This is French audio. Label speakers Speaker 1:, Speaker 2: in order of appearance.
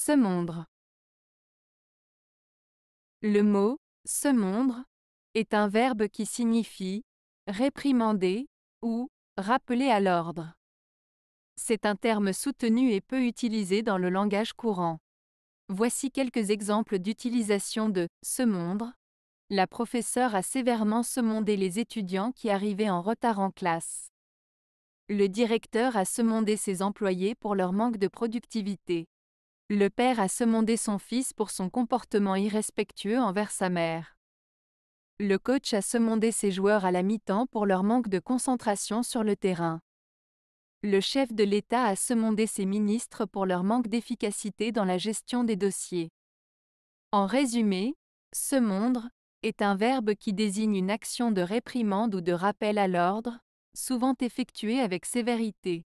Speaker 1: Semondre. Le
Speaker 2: mot semondre est un verbe qui signifie réprimander ou rappeler à l'ordre. C'est un terme soutenu et peu utilisé dans le langage courant. Voici quelques exemples d'utilisation de semondre. La professeure a sévèrement semondé les étudiants qui arrivaient en retard en classe. Le directeur a semondé ses employés pour leur manque de productivité. Le père a semondé son fils pour son comportement irrespectueux envers sa mère. Le coach a semondé ses joueurs à la mi-temps pour leur manque de concentration sur le terrain. Le chef de l'État a semondé ses ministres pour leur manque d'efficacité dans la gestion des dossiers. En résumé, semondre est un verbe qui désigne une action de réprimande ou de rappel à l'ordre, souvent effectuée avec sévérité.